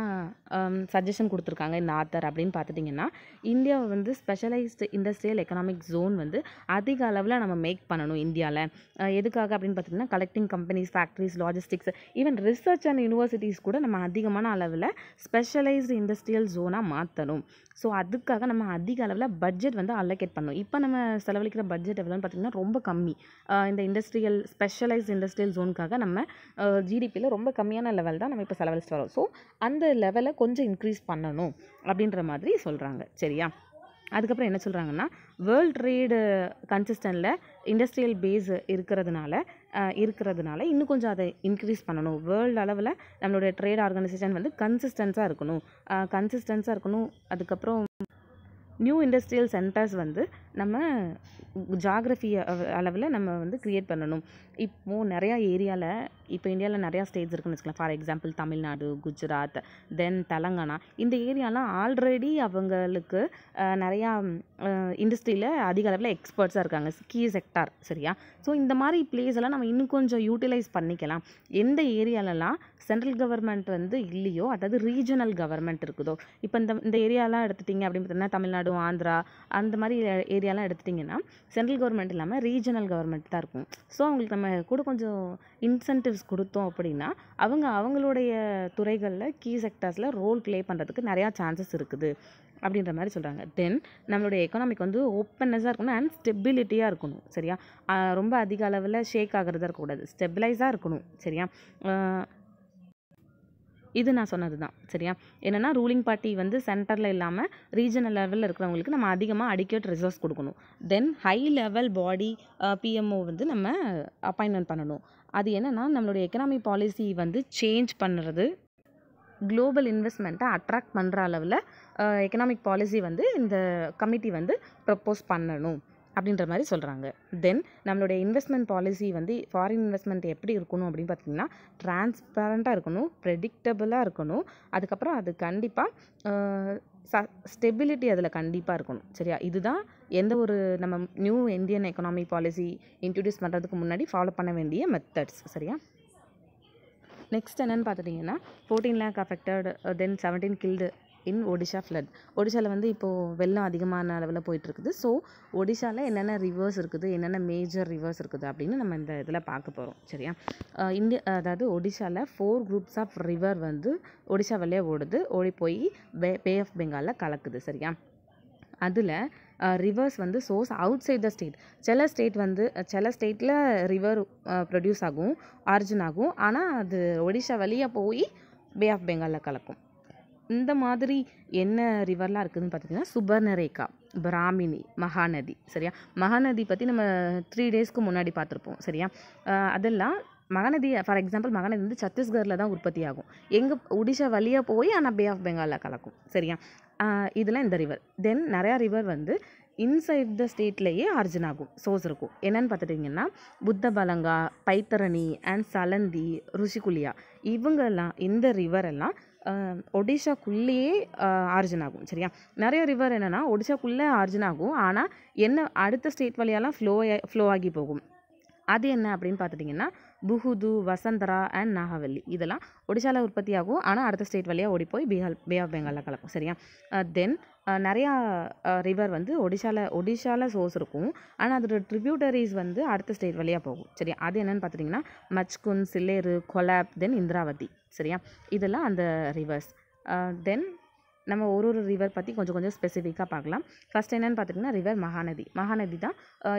சஜஷன் கொடுத்துருக்காங்க இந்த ஆத்தர் அப்படின்னு பார்த்துட்டிங்கன்னா இந்தியாவை வந்து ஸ்பெஷலைஸ்டு இண்டஸ்ட்ரியல் எக்கனாமிக் ஜோன் வந்து அதிக அளவில் நம்ம மேக் பண்ணணும் இந்தியாவில் எதுக்காக அப்படின்னு பார்த்திங்கன்னா collecting companies factories logistics even research and universities கூட நம்ம அதிகமான அளவில் ஸ்பெஷலைஸ்டு இண்டஸ்ட்ரியல் ஜோனாக மாற்றணும் ஸோ அதுக்காக நம்ம அதிக அளவில் பட்ஜெட் வந்து அலோகேட் பண்ணணும் இப்போ நம்ம செலவழிக்கிற பட்ஜெட் எவ்வளோன்னு பார்த்திங்கன்னா ரொம்ப கம்மி இந்த இண்டஸ்ட்ரியல் ஸ்பெஷலைஸ்ட் இண்டஸ்ட்ரியல் ஜோனுக்காக நம்ம ஜிடிபியில் ரொம்ப கம்மியான லெவல் தான் நம்ம இப்போ செலவழி மெட்ராபாலிஸ்ட் வரும் ஸோ அந்த லெவலை கொஞ்சம் இன்க்ரீஸ் பண்ணணும் அப்படின்ற மாதிரி சொல்கிறாங்க சரியா அதுக்கப்புறம் என்ன சொல்கிறாங்கன்னா வேர்ல்ட் ட்ரேடு கன்சிஸ்டனில் இண்டஸ்ட்ரியல் பேஸ் இருக்கிறதுனால இருக்கிறதுனால இன்னும் கொஞ்சம் அதை இன்க்ரீஸ் பண்ணணும் வேர்ல்டு அளவில் நம்மளுடைய ட்ரேட் ஆர்கனைசேஷன் வந்து கன்சிஸ்டன்ஸாக இருக்கணும் கன்சிஸ்டன்ஸாக இருக்கணும் அதுக்கப்புறம் நியூ இண்டஸ்ட்ரியல் சென்டர்ஸ் வந்து நம்ம ஜாகிரஃபி அளவில் நம்ம வந்து க்ரியேட் பண்ணணும் இப்போது நிறையா ஏரியாவில் இப்போ இந்தியாவில் நிறையா ஸ்டேட்ஸ் இருக்குன்னு வச்சுக்கலாம் for example Tamil Nadu Gujarat then Telangana இந்த ஏரியாலாம் ஆல்ரெடி அவங்களுக்கு நிறையா இண்டஸ்ட்ரியில் அதிக அளவில் எக்ஸ்பர்ட்ஸாக இருக்காங்க கீ செக்டார் சரியா ஸோ இந்த மாதிரி பிளேஸ் எல்லாம் நம்ம இன்னும் கொஞ்சம் யூட்டிலைஸ் பண்ணிக்கலாம் எந்த ஏரியாலலாம் சென்ட்ரல் கவர்மெண்ட் வந்து இல்லையோ அதாவது ரீஜனல் கவர்மெண்ட் இருக்குதோ இப்போ இந்த இந்த ஏரியாலாம் எடுத்துட்டிங்க அப்படின்னு பார்த்தீங்கன்னா தமிழ்நாடு ஆந்திரா அந்த மாதிரி ஏரியா ஏரியாலாம் எடுத்துட்டிங்கன்னா சென்ட்ரல் கவர்மெண்ட் இல்லாமல் ரீஜனல் கவர்மெண்ட் தான் இருக்கும் ஸோ அவங்களுக்கு நம்ம கூட கொஞ்சம் இன்சென்டிவ்ஸ் கொடுத்தோம் அப்படின்னா அவங்க அவங்களுடைய துறைகளில் கீ செக்டர்ஸில் ரோல் ப்ளே பண்ணுறதுக்கு நிறையா சான்சஸ் இருக்குது அப்படின்ற மாதிரி சொல்கிறாங்க தென் நம்மளுடைய எக்கனாமிக் வந்து ஓப்பன்னஸாக இருக்கணும் அண்ட் ஸ்டெபிலிட்டியாக இருக்கணும் சரியா ரொம்ப அதிக அளவில் ஷேக் ஆகிறதா இருக்கக்கூடாது ஸ்டெபிலைஸாக இருக்கணும் சரியா இது நான் சொன்னது தான் சரியா என்னென்னா ரூலிங் பார்ட்டி வந்து சென்டரில் இல்லாமல் ரீஜனல் லெவலில் இருக்கிறவங்களுக்கு நம்ம அதிகமாக அடிக்கேட் ரிசோர்ஸ் கொடுக்கணும் then high level body PMO வந்து நம்ம அப்பாயின்மெண்ட் பண்ணணும் அது என்னென்னா நம்மளுடைய எக்கனாமிக் பாலிசி வந்து சேஞ்ச் பண்ணுறது குளோபல் இன்வெஸ்ட்மெண்ட்டை அட்ராக்ட் பண்ணுற அளவில் எக்கனாமிக் பாலிசி வந்து இந்த கமிட்டி வந்து ப்ரப்போஸ் பண்ணணும் அப்படின்ற மாதிரி சொல்கிறாங்க தென் நம்மளுடைய இன்வெஸ்ட்மெண்ட் பாலிசி வந்து ஃபாரின் இன்வெஸ்ட்மெண்ட் எப்படி இருக்கணும் அப்படின்னு பார்த்தீங்கன்னா டிரான்ஸ்பரண்ட்டாக இருக்கணும் ப்ரெடிக்டபுளாக இருக்கணும் அதுக்கப்புறம் அது கண்டிப்பாக ச ஸ்டெபிலிட்டி அதில் கண்டிப்பாக இருக்கணும் சரியா இதுதான் எந்த ஒரு நம்ம new Indian economic policy introduce பண்ணுறதுக்கு முன்னாடி ஃபாலோ பண்ண வேண்டிய மெத்தட்ஸ் சரியா நெக்ஸ்ட் என்னென்னு பார்த்துட்டிங்கன்னா fourteen lakh affected then seventeen killed in Odisha flood ஒடிஷாவில் வந்து இப்போது வெள்ளம் அதிகமான அளவில் போயிட்டுருக்குது ஸோ ஒடிஷாவில் என்னென்ன ரிவர்ஸ் இருக்குது என்னென்ன மேஜர் ரிவர்ஸ் இருக்குது அப்படின்னு நம்ம இந்த இதில் பார்க்க போகிறோம் சரியா இந்தியா அதாவது ஒடிஷாவில் ஃபோர் குரூப்ஸ் ஆஃப் ரிவர் வந்து ஒடிஷா வழியாக ஓடுது ஓடி போய் பே பே ஆஃப் பெங்காலில் கலக்குது சரியா அதில் ரிவர்ஸ் வந்து source outside the state சில ஸ்டேட் வந்து சில ஸ்டேட்டில் ரிவர் ப்ரொடியூஸ் ஆகும் ஆர்ஜின் ஆகும் ஆனால் அது ஒடிஷா வழியாக போய் பே ஆஃப் பெங்காலில் கலக்கும் இந்த மாதிரி என்ன ரிவர்லாம் இருக்குதுன்னு பார்த்திங்கன்னா சுபர்ணரேகா பிராமினி மகாநதி சரியா மகாநதி பற்றி நம்ம த்ரீ டேஸ்க்கு முன்னாடி பார்த்துருப்போம் சரியா அதெல்லாம் மகாநதி ஃபார் எக்ஸாம்பிள் மகாநதி வந்து சத்தீஸ்கரில் தான் உற்பத்தி ஆகும் எங்கள் ஒடிஷா வழியாக போய் ஆனால் பே ஆஃப் பெங்காலில் கலக்கும் சரியா இதெல்லாம் இந்த ரிவர் தென் நிறையா ரிவர் வந்து இன்சைட் த ஸ்டேட்லேயே ஆர்ஜின் ஆகும் சோர்ஸ் இருக்கும் என்னென்னு பார்த்துட்டிங்கன்னா புத்த பலங்கா பைத்தரணி அண்ட் சலந்தி ருஷிகுலியா இவங்கெல்லாம் இந்த ரிவர் எல்லாம் ஒடிஷாக்குள்ளேயே ஆர்ஜின் ஆகும் சரியா நிறைய ரிவர் என்னென்னா ஒடிஷாக்குள்ளே ஆர்ஜின் ஆகும் ஆனால் என்ன அடுத்த ஸ்டேட் வழியாலாம் ஃப்ளோ ஃப்ளோ ஆகி போகும் அது என்ன அப்படின்னு பார்த்துட்டிங்கன்னா புகுது வசந்தரா அண்ட் நாகவல்லி இதெல்லாம் ஒடிசாவில் உற்பத்தி ஆகும் ஆனால் அடுத்த ஸ்டேட் வழியாக ஓடி போய் பீகார் பே ஆஃப் பெங்காலில் கலக்கும் சரியா தென் நிறையா ரிவர் வந்து ஒடிஷாவில் ஒடிஷாவில் சோர்ஸ் இருக்கும் ஆனால் அதோட ட்ரிபியூட்டரிஸ் வந்து அடுத்த ஸ்டேட் வழியாக போகும் சரியா அது என்னென்னு பார்த்துட்டிங்கன்னா மச்குன் சில்லேரு கொலாப் தென் இந்திராவதி சரியா இதெல்லாம் அந்த ரிவர்ஸ் தென் நம்ம ஒரு ஒரு ரிவர் பற்றி கொஞ்சம் கொஞ்சம் ஸ்பெசிஃபிக்காக பார்க்கலாம் ஃபஸ்ட் என்னென்னு பார்த்துட்டிங்கன்னா ரிவர் மகாநதி மகாநதி தான்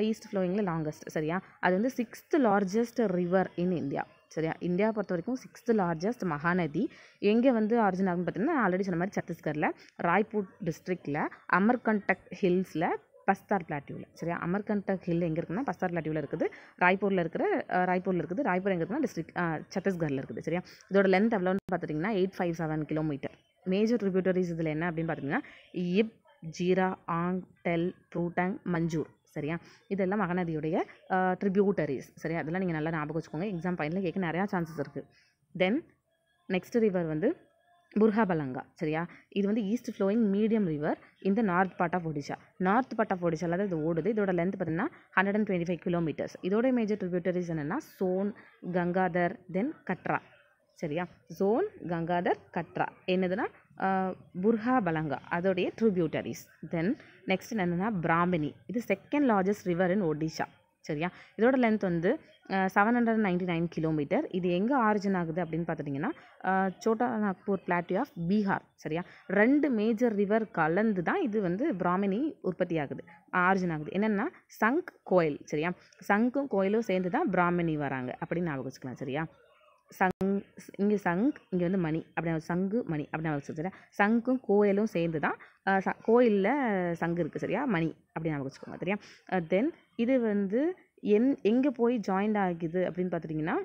ஈஸ்ட் ஃப்ளோயிங்கில் லாங்கஸ்ட் சரியா அது வந்து sixth largest river in India சரியா இந்தியா பொறுத்த வரைக்கும் சிக்ஸ்த் லார்ஜஸ்ட் மகாநதி எங்கே வந்து ஆரிஜின் ஆகும் பார்த்தீங்கன்னா ஆல்ரெடி சொன்ன மாதிரி சத்தீஸ்கரில் ராய்பூர் டிஸ்ட்ரிக்டில் அமர்கண்டக் ஹில்ஸில் பஸ்தார் பிளாட்டியூவில் சரியா அமர்கண்டக் ஹில் எங்கே இருக்குன்னா பஸ்தார் பிளாட்டியூவில் இருக்குது ராய்ப்பூரில் இருக்கிற ராய்ப்பூரில் இருக்குது ராய்ப்பூர் எங்கே இருக்குன்னா டிஸ்ட்ரிக் சத்தீஸ்கரில் இருக்குது சரியா இதோட லென்த் எவ்வளோன்னு பார்த்துட்டிங்கன்னா eight five seven kilometre major tributaries இதில் என்ன அப்படின்னு பார்த்தீங்கன்னா இப் ஜீரா ஆங் டெல் ப்ரூட்டாங் மஞ்சூர் சரியா இதெல்லாம் மகநதியுடைய ட்ரிபியூட்டரிஸ் சரியா அதெல்லாம் நீங்கள் நல்லா ஞாபகம் வச்சுக்கோங்க எக்ஸாம் பையனில் கேட்க நிறையா சான்சஸ் இருக்குது தென் நெக்ஸ்ட் ரிவர் வந்து புர்ஹாபலங்கா சரியா இது வந்து ஈஸ்ட் ஃப்ளோயிங் மீடியம் ரிவர் இந்த north part of Odisha north part of ஒடிஷாவில் தான் இது ஓடுது இதோட லென்த் பார்த்தீங்கன்னா hundred and twenty five kilometres இதோட மேஜர் ட்ரிபியூட்டரிஸ் என்னென்னா சோன் கங்காதர் தென் கட்ரா சரியா ஜோன் கங்காதர் கட்ரா என்னதுன்னா புர்ஹா பலங்கா அதோடைய ட்ரிபியூட்டரிஸ் தென் நெக்ஸ்ட் என்னென்னா பிராமினி இது second largest river in Odisha சரியா இதோட லென்த் வந்து seven hundred ninety nine kilometre இது எங்கே ஆரிஜின் ஆகுது அப்படின்னு பார்த்துட்டிங்கன்னா சோட்டா நாக்பூர் பிளாட்டி ஆஃப் பீகார் சரியா ரெண்டு மேஜர் ரிவர் கலந்து தான் இது வந்து பிராமினி உற்பத்தி ஆகுது ஆரிஜின் ஆகுது என்னென்னா சங்க் கோயில் சரியா சங்கும் கோயிலும் சேர்ந்து தான் பிராமினி வராங்க அப்படின்னு ஞாபகம் வச்சுக்கலாம் சரியா சங் இங்கே சங் இங்கே வந்து மணி அப்படி சங்கு மணி அப்படின்னு நான் சரியா சங்கும் கோயிலும் சேர்ந்து தான் ச கோயிலில் சங்கு இருக்குது சரியா மணி அப்படின்னு நான் வச்சுக்கோங்க சரியா தென் இது வந்து எந் எங்கே போய் ஜாயிண்ட் ஆகுது அப்படின்னு பார்த்துட்டிங்கன்னா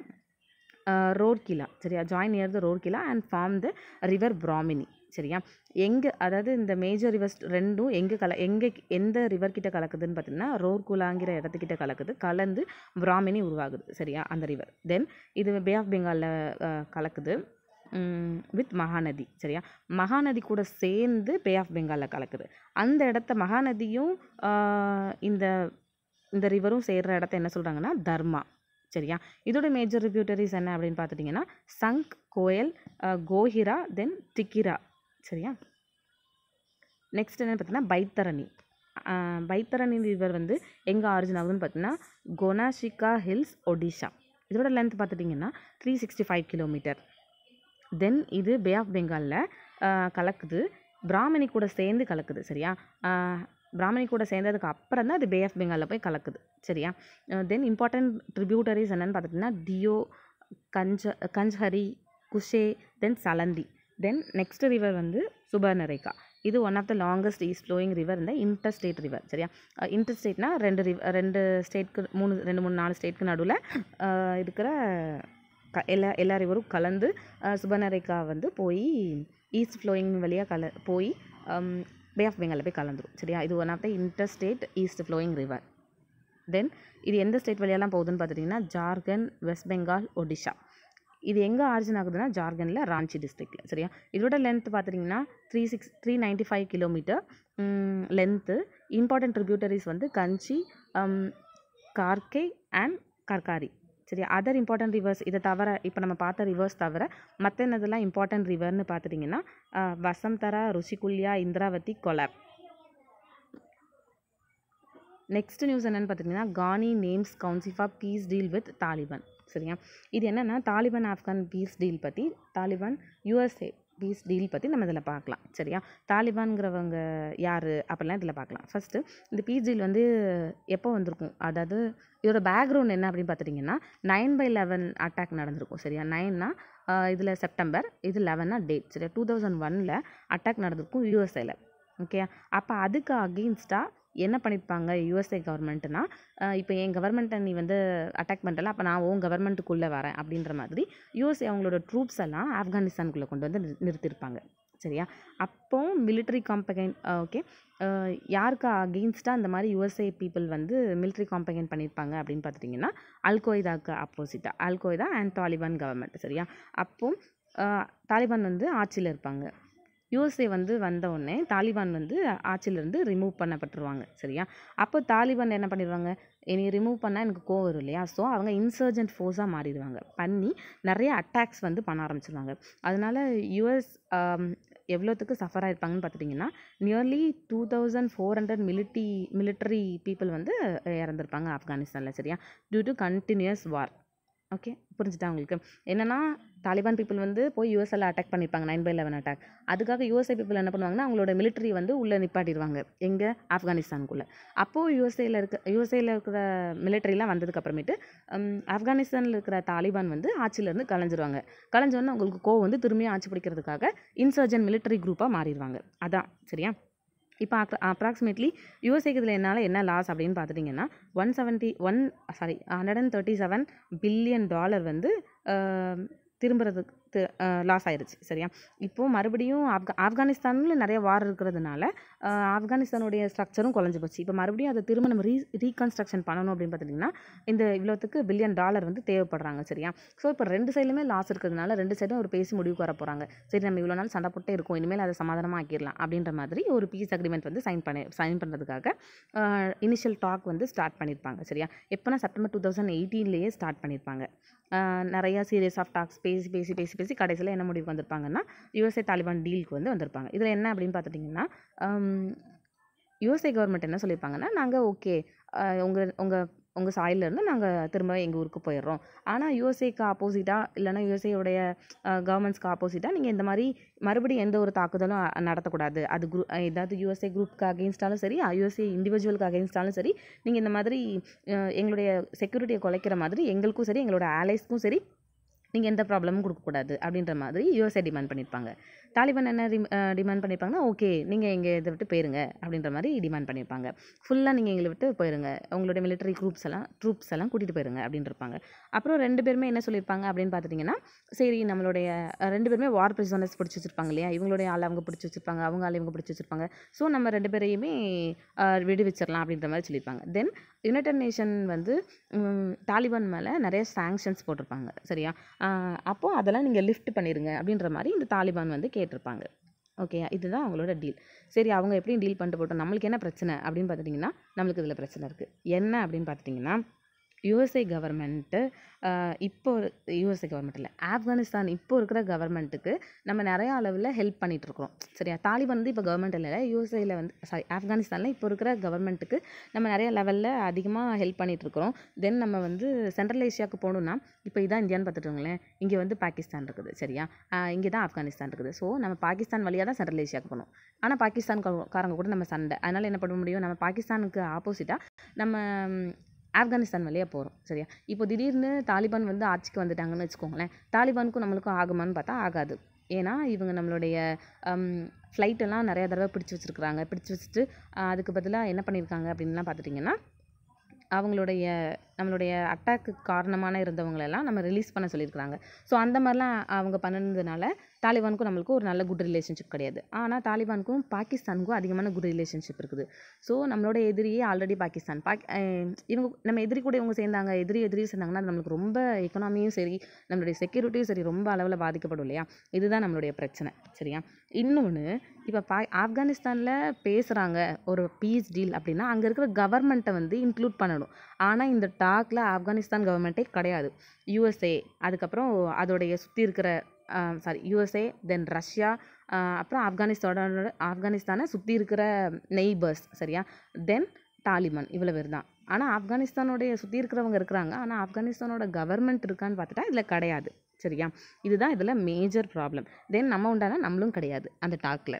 ரோர்கிலா சரியா join near the Rourkela and form the river Brahmani சரியா எங்கே அதாவது இந்த மேஜர் ரிவர்ஸ் ரெண்டும் எங்கே கல எங்கே எந்த ரிவர் கிட்ட கலக்குதுன்னு பார்த்தீங்கன்னா ரோர்குலாங்கிற இடத்துக்கிட்ட கலக்குது கலந்து பிராமினி உருவாகுது சரியா அந்த ரிவர் தென் இது பே ஆஃப் பெங்காலில் கலக்குது வித் மகாநதி சரியா மகாநதி கூட சேர்ந்து பே ஆஃப் பெங்காலில் கலக்குது அந்த இடத்த மகாநதியும் இந்த இந்த ரிவரும் சேர்கிற இடத்த என்ன சொல்கிறாங்கன்னா தர்மா சரியா இதோட மேஜர் ரிபியூட்டரிஸ் என்ன அப்படின்னு பார்த்துட்டிங்கன்னா சங்க் கோயல் கோஹிரா தென் திக்கிரா சரியா நெக்ஸ்ட் என்னென்னு பார்த்தீங்கன்னா பைத்தரணி பைத்தரணி ரிவர் வந்து எங்கே ஆரிஜின் ஆகுதுன்னு பார்த்தீங்கன்னா கோனாஷிகா ஹில்ஸ் ஒடிஷா இதோட லென்த் பார்த்துட்டிங்கன்னா three sixty five kilometre then இது பே ஆஃப் பெங்காலில் கலக்குது பிராமணி கூட சேர்ந்து கலக்குது சரியா பிராமணி கூட சேர்ந்ததுக்கு அப்புறம் தான் அது பே ஆஃப் பெங்காலில் போய் கலக்குது சரியா தென் இம்பார்ட்டன்ட் ட்ரிபியூட்டரிஸ் என்னென்னு பார்த்துட்டிங்கன்னா தியோ கஞ்ச கஞ்சஹரி குஷே தென் சலந்தி தென் நெக்ஸ்ட் ரிவர் வந்து சுபர்ணரேகா இது one of the longest east flowing river இந்த இன்டர் ஸ்டேட் ரிவர் சரியா இன்டர் ஸ்டேட்னா ரெண்டு ரிவ் ரெண்டு ஸ்டேட்க்கு மூணு ரெண்டு மூணு நாலு ஸ்டேட்க்கு நடுவில் இருக்கிற க எல்லா எல்லா ரிவரும் கலந்து சுபர்ணரேகா வந்து போய் ஈஸ்ட் ஃப்ளோயிங் வழியாக கல போய் பே ஆஃப் பெங்காலில் போய் கலந்துரும் சரியா இது one of the interstate east flowing river then இது எந்த ஸ்டேட் வழியெல்லாம் போகுதுன்னு பார்த்துட்டிங்கன்னா ஜார்க்கண்ட் வெஸ்ட் பெங்கால் ஒடிஷா இது எங்கே ஆரிஜின் ஆகுதுன்னா ஜார்க்கண்டில் ராஞ்சி டிஸ்ட்ரிக்டில் சரியா இதோட லென்த் பார்த்துட்டிங்கன்னா three six three ninety five kilometre length important tributaries வந்து கஞ்சி um, கார்கே அண்ட் கர்காரி சரி அதர் இம்பார்ட்டன்ட் ரிவர்ஸ் இதை தவிர இப்போ நம்ம பார்த்த ரிவர்ஸ் தவிர மற்ற என்னதெல்லாம் இம்பார்ட்டன்ட் ரிவர்னு பார்த்துட்டிங்கன்னா வசந்தரா ருஷிகுல்யா இந்திராவதி கொலர் நெக்ஸ்ட் நியூஸ் என்னென்னு பார்த்தீங்கன்னா Ghani names council for peace deal with Taliban சரியா இது என்னென்னா தாலிபான் ஆப்கான் பீஸ் டீல் பற்றி தாலிபான் யூஎஸ்ஏ பீஸ் டீல் பற்றி நம்ம இதில் பார்க்கலாம் சரியா தாலிபான்கிறவங்க யார் அப்படிலாம் இதில் பார்க்கலாம் ஃபஸ்ட்டு இந்த பீஸ் டீல் வந்து எப்போ வந்திருக்கும் அதாவது இதோட பேக்ரவுண்ட் என்ன அப்படின்னு பார்த்துட்டிங்கன்னா நைன் பை லெவன் அட்டாக் நடந்திருக்கும் சரியா நைன்னா இதில் செப்டம்பர் இது லெவனாக டேட் சரியா டூ தௌசண்ட் ஒனில் அட்டாக் நடந்திருக்கும் யூஎஸ்ஏல ஓகே அப்போ அதுக்கு அகெயின்ஸ்டாக என்ன பண்ணிப்பாங்க யூஎஸ்ஏ கவர்மெண்ட்னா இப்போ என் கவர்மெண்ட்டை நீ வந்து அட்டாக் பண்ணுறல அப்போ நான் உன் கவர்மெண்ட்டுக்குள்ளே வரேன் அப்படின்ற மாதிரி யூஎஸ்ஏ அவங்களோட ட்ரூப்ஸ் எல்லாம் ஆப்கானிஸ்தானுக்குள்ளே கொண்டு வந்து நிறுத்தியிருப்பாங்க சரியா அப்போ மிலிட்ரி காம்பகைன் ஓகே யாருக்கு அகெயின்ஸ்டாக அந்த மாதிரி யுஎஸ்ஏ பீப்புள் வந்து மிலிட்ரி காம்பகைன் பண்ணியிருப்பாங்க அப்படின்னு பார்த்துட்டிங்கன்னா அல்கொய்தாவுக்கு அப்போசிட்டா அல்கொய்தா அண்ட் தாலிபான் கவர்மெண்ட் சரியா அப்போது தாலிபான் வந்து ஆட்சியில் இருப்பாங்க யூஎஸ்ஏ வந்து வந்த உடனே தாலிபான் வந்து ஆட்சியிலேருந்து ரிமூவ் பண்ணப்பட்டுருவாங்க சரியா அப்போ தாலிபான் என்ன பண்ணிடுவாங்க என்னை ரிமூவ் பண்ணால் எனக்கு கோவம் வரும் இல்லையா ஸோ அவங்க இன்சர்ஜென்ட் ஃபோர்ஸாக மாறிடுவாங்க பண்ணி நிறைய அட்டாக்ஸ் வந்து பண்ண ஆரம்பிச்சிருவாங்க அதனால் யூஎஸ் um, எவ்வளோத்துக்கு சஃபர் ஆயிருப்பாங்கன்னு பார்த்துட்டிங்கன்னா nearly two thousand four hundred military military people வந்து இறந்துருப்பாங்க ஆப்கானிஸ்தானில் சரியா due to continuous war okay புரிஞ்சுட்டா உங்களுக்கு என்னென்னா தாலிபான் பீப்புள் வந்து போய் யூஎஸ்எல் அட்டாக் பண்ணியிருப்பாங்க நைன் பை லெவன் அட்டாக் அதுக்காக யூஎஸ்ஏ பீப்புள் என்ன பண்ணுவாங்கன்னா அவங்களோட மிலிட்ரி வந்து உள்ளே நிப்பாட்டிடுவாங்க எங்கே ஆப்கானிஸ்தானுக்குள்ளே அப்போது யூஎஸ்ஏயில் இருக்க யூஎஸ்ஏயில் இருக்கிற மிலிட்ரிலாம் வந்ததுக்கப்புறமேட்டு ஆப்கானிஸ்தானில் இருக்கிற தாலிபான் வந்து ஆட்சியிலேருந்து கலைஞ்சிருவாங்க கலைஞ்சோன்னு அவங்களுக்கு கோவம் வந்து திரும்பியும் ஆட்சி பிடிக்கிறதுக்காக இன்சர்ஜன் மிலிட்ரி குரூப்பாக மாறிடுவாங்க அதான் சரியா இப்போ அப்ராக்சிமேட்லி யூஎஸ்ஏக்கு இதில் என்னால் என்ன லாஸ் அப்படின்னு பார்த்துட்டிங்கன்னா one seventy one sorry hundred and thirty seven billion dollar வந்து திரும்புறதுக்கு லைஃப் லாஸ் ஆயிடுச்சு சரியா இப்போது மறுபடியும் ஆப்கா ஆப்கானிஸ்தானில் நிறைய வார் இருக்கிறதுனால ஆப்கானிஸ்தானுடைய ஸ்ட்ரக்சரும் குறைஞ்சி போச்சு இப்போ மறுபடியும் அதை திரும்ப நம்ம ரீ ரீகன்ஸ்ட்ரக்ஷன் பண்ணணும் அப்படின்னு பார்த்தீங்கன்னா இந்த இவ்வளோத்துக்கு பில்லியன் டாலர் வந்து தேவைப்படுறாங்க சரியா ஸோ இப்போ ரெண்டு சைடுலுமே லாஸ் இருக்கிறதுனால ரெண்டு சைடும் ஒரு பேசி முடிவுக்கு வர போகிறாங்க சரி நம்ம இவ்வளோ நாள் சண்டை போட்டே இருக்கும் இனிமேல் அதை சமாதானமாக ஆக்கிடலாம் அப்படின்ற மாதிரி ஒரு பீஸ் அக்ரிமெண்ட் வந்து சைன் பண்ணி சைன் பண்ணுறதுக்காக இனிஷியல் டாக் வந்து ஸ்டார்ட் பண்ணியிருப்பாங்க சரியா எப்போனா செப்டம்பர் டூ தௌசண்ட் எயிட்டீன்லேயே ஸ்டார்ட் பண்ணியிருப்பாங்க நிறையா சீரியஸ் ஆஃப் டாக்ஸ் பேசி பேசி பேசி பேசி பேசி கடைசியில் என்ன முடிவுக்கு வந்திருப்பாங்கன்னா யுஎஸ்ஏ தாலிபான் டீலுக்கு வந்து வந்திருப்பாங்க இதில் என்ன அப்படின்னு பார்த்துட்டிங்கன்னா யுஎஸ்ஏ கவர்மெண்ட் என்ன சொல்லியிருப்பாங்கன்னா நாங்கள் ஓகே உங்கள் உங்கள் உங்கள் சாயிலேருந்து நாங்கள் திரும்ப எங்கள் ஊருக்கு போயிடுறோம் ஆனால் யூஎஸ்ஏக்கு ஆப்போசிட்டாக இல்லைன்னா யூஎஸ்ஏவுடைய கவர்மெண்ட்ஸ்க்கு ஆப்போசிட்டாக நீங்கள் இந்த மாதிரி மறுபடியும் எந்த ஒரு தாக்குதலும் நடத்தக்கூடாது அது குரூப் ஏதாவது யுஎஸ்ஏ குரூப்க்கு அகேன்ஸ்டாலும் சரி யூஎஸ்ஏ இண்டிவிஜுவலுக்கு அகேன்ஸ்டாலும் சரி நீங்கள் இந்த மாதிரி எங்களுடைய செக்யூரிட்டியை குலைக்கிற மாதிரி எங்களுக்கும் சரி எங்களோட ஆலைஸ்க்கும் சரி நீங்கள் எந்த ப்ராப்ளமும் கொடுக்கக்கூடாது அப்படின்ற மாதிரி யூஎஸ்ஏ டிமாண்ட் பண்ணியிருப்பாங்க தாலிபான் என்ன டிமாண்ட் பண்ணியிருப்பாங்கன்னா ஓகே நீங்கள் எங்கள் இதை விட்டு போயிருங்க அப்படின்ற மாதிரி டிமாண்ட் பண்ணியிருப்பாங்க ஃபுல்லாக நீங்கள் எங்களை விட்டு போயிருங்க உங்களுடைய மிலிட்டரி குரூப்ஸ் எல்லாம் ட்ரூப்ஸ் எல்லாம் கூட்டிகிட்டு போயிருங்க அப்படின்னு இருப்பாங்க அப்புறம் ரெண்டு பேருமே என்ன சொல்லியிருப்பாங்க அப்படின்னு பார்த்துட்டிங்கன்னா சரி நம்மளுடைய ரெண்டு பேருமே வார் பிரிசனர்ஸ் பிடிச்சி வச்சிருப்பாங்க இல்லையா இவங்களுடைய ஆள் அவங்க பிடிச்சி வச்சிருப்பாங்க அவங்க ஆள் இவங்க பிடிச்சி வச்சிருப்பாங்க ஸோ நம்ம ரெண்டு பேரையுமே விடுவிச்சிடலாம் அப்படின்ற மாதிரி சொல்லியிருப்பாங்க தென் யுனைடட் நேஷன் வந்து தாலிபான் மேலே நிறைய சாங்ஷன்ஸ் போட்டிருப்பாங்க சரியா அப்போது அதெல்லாம் நீங்கள் லிஃப்ட் பண்ணிடுங்க அப்படின்ற மாதிரி இந்த தாலிபான் வந்து கே கேட்டிருப்பாங்க ஓகே இதுதான் அவங்களோட டீல் சரி அவங்க எப்படி டீல் பண்ணிட்டு போட்டோம் நம்மளுக்கு என்ன பிரச்சனை அப்படின்னு பார்த்துட்டிங்கன்னா நம்மளுக்கு இதில் பிரச்சனை இருக்குது என்ன அப்படின்னு பார்த்துட்டிங்கன்னா யுஎஸ்ஏ கவர்மெண்ட்டு இப்போ யுஎஸ்ஏ கவர்மெண்ட் இல்லை ஆப்கானிஸ்தான் இப்போ இருக்கிற கவர்மெண்ட்டுக்கு நம்ம நிறையா அளவில் ஹெல்ப் பண்ணிகிட்ருக்குறோம் சரியா தாலிபான் வந்து இப்போ கவர்மெண்ட் இல்லை யூஎஸ்ஏயில் வந்து சாரி ஆப்கானிஸ்தானில் இப்போ இருக்கிற கவர்மெண்ட்டுக்கு நம்ம நிறைய லெவலில் அதிகமாக ஹெல்ப் பண்ணிகிட்ருக்குறோம் தென் நம்ம வந்து சென்ட்ரல் ஏஷியாவுக்கு போகணுன்னா இப்போ இதான் இந்தியான்னு பார்த்துட்டோங்களேன் இங்கே வந்து பாகிஸ்தான் இருக்குது சரியா இங்கே தான் ஆப்கானிஸ்தான் இருக்குது ஸோ நம்ம பாகிஸ்தான் வழியாக தான் சென்ட்ரல் ஏஷியாவுக்கு போகணும் ஆனால் பாகிஸ்தான் காரங்க கூட நம்ம சண்டை அதனால் என்ன பண்ண முடியும் நம்ம பாகிஸ்தானுக்கு ஆப்போசிட்டாக நம்ம ஆப்கானிஸ்தான் வழியாக போகிறோம் சரியா இப்போ திடீர்னு தாலிபான் வந்து ஆட்சிக்கு வந்துட்டாங்கன்னு வச்சுக்கோங்களேன் தாலிபானுக்கும் நம்மளுக்கும் ஆகுமான்னு பார்த்தா ஆகாது ஏன்னா இவங்க நம்மளுடைய ஃப்ளைட்டெல்லாம் நிறையா தடவை பிடிச்சி வச்சுருக்குறாங்க பிடிச்சி வச்சுட்டு அதுக்கு பதிலாக என்ன பண்ணியிருக்காங்க அப்படின்லாம் பார்த்துட்டிங்கன்னா அவங்களுடைய நம்மளுடைய அட்டாக்கு காரணமான இருந்தவங்களெல்லாம் நம்ம ரிலீஸ் பண்ண சொல்லியிருக்கிறாங்க ஸோ அந்த மாதிரிலாம் அவங்க பண்ணினதுனால தாலிபானுக்கும் நம்மளுக்கு ஒரு நல்ல குட் ரிலேஷன்ஷிப் கிடையாது ஆனால் தாலிபானுக்கும் பாகிஸ்தானுக்கும் அதிகமான குட் ரிலேஷன்ஷிப் இருக்குது ஸோ நம்மளோட எதிரியே ஆல்ரெடி பாகிஸ்தான் பாக் இவங்க நம்ம எதிரி கூட இவங்க சேர்ந்தாங்க எதிரி எதிரி சேர்ந்தாங்கன்னா அது நம்மளுக்கு ரொம்ப எக்கனாமியும் சரி நம்மளுடைய செக்யூரிட்டியும் சரி ரொம்ப அளவில் பாதிக்கப்படும் இல்லையா இதுதான் நம்மளுடைய பிரச்சனை சரியா இன்னொன்று இப்போ பா ஆப்கானிஸ்தானில் பேசுகிறாங்க ஒரு பீஸ் டீல் அப்படின்னா அங்கே இருக்கிற கவர்மெண்ட்டை வந்து இன்க்ளூட் பண்ணணும் ஆனால் இந்த டாக்கில் ஆப்கானிஸ்தான் கவர்மெண்ட்டே கிடையாது யூஎஸ்ஏ அதுக்கப்புறம் அதோடைய சுற்றி இருக்கிற சாரி யூஎஸ்ஏ தென் ரஷ்யா அப்புறம் ஆப்கானிஸ்தானோட ஆப்கானிஸ்தானை சுற்றி இருக்கிற நெய்பர்ஸ் சரியா தென் தாலிபான் இவ்வளோ பேர் தான் ஆனால் ஆப்கானிஸ்தானோடைய சுற்றி இருக்கிறவங்க இருக்கிறாங்க ஆனால் ஆப்கானிஸ்தானோட கவர்மெண்ட் இருக்கான்னு பார்த்துட்டா இதில் கிடையாது சரியா இதுதான் இதில் மேஜர் ப்ராப்ளம் தென் நம்ம உண்டான நம்மளும் கிடையாது அந்த டாக்கில்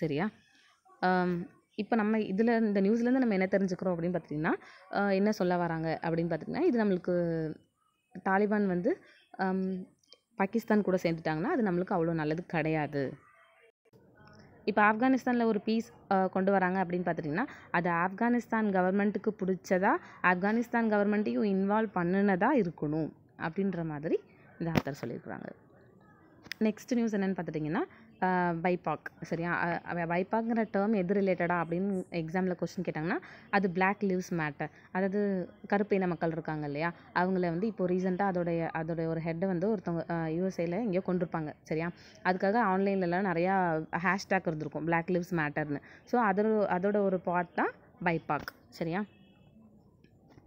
சரியா இப்போ நம்ம இதில் இந்த நியூஸ்லேருந்து நம்ம என்ன தெரிஞ்சுக்கிறோம் அப்படின்னு பார்த்தீங்கன்னா என்ன சொல்ல வராங்க அப்படின்னு பார்த்தீங்கன்னா இது நம்மளுக்கு தாலிபான் வந்து பாகிஸ்தான் கூட சேர்ந்துட்டாங்கன்னா அது நம்மளுக்கு அவ்வளோ நல்லது கிடையாது இப்போ ஆப்கானிஸ்தானில் ஒரு பீஸ் கொண்டு வராங்க அப்படின்னு பார்த்துட்டிங்கன்னா அது ஆப்கானிஸ்தான் கவர்மெண்ட்டுக்கு பிடிச்சதா ஆப்கானிஸ்தான் கவர்மெண்ட்டையும் இன்வால்வ் பண்ணினதாக இருக்கணும் அப்படின்ற மாதிரி இந்த ஆத்தர் சொல்லியிருக்கிறாங்க நெக்ஸ்ட் நியூஸ் என்னென்னு பார்த்துட்டிங்கன்னா பைபாக் சரியா பைபாக்ங்கிற டேர்ம் எது ரிலேட்டடாக அப்படின்னு எக்ஸாமில் கொஸ்டின் கேட்டாங்கன்னா அது பிளாக் லிவ்ஸ் மேட்டர் அதாவது கருப்பு இன மக்கள் இருக்காங்க இல்லையா அவங்கள வந்து இப்போ ரீசெண்டாக அதோடைய அதோடைய ஒரு ஹெட்டை வந்து ஒருத்தவங்க யூஎஸ்ஏல எங்கேயோ கொண்டிருப்பாங்க சரியா அதுக்காக ஆன்லைன்லலாம் நிறையா ஹேஷ்டேக் இருந்திருக்கும் பிளாக் லிவ்ஸ் மேட்டர்னு ஸோ அதோட அதோட ஒரு பார்ட் தான் பைபாக் சரியா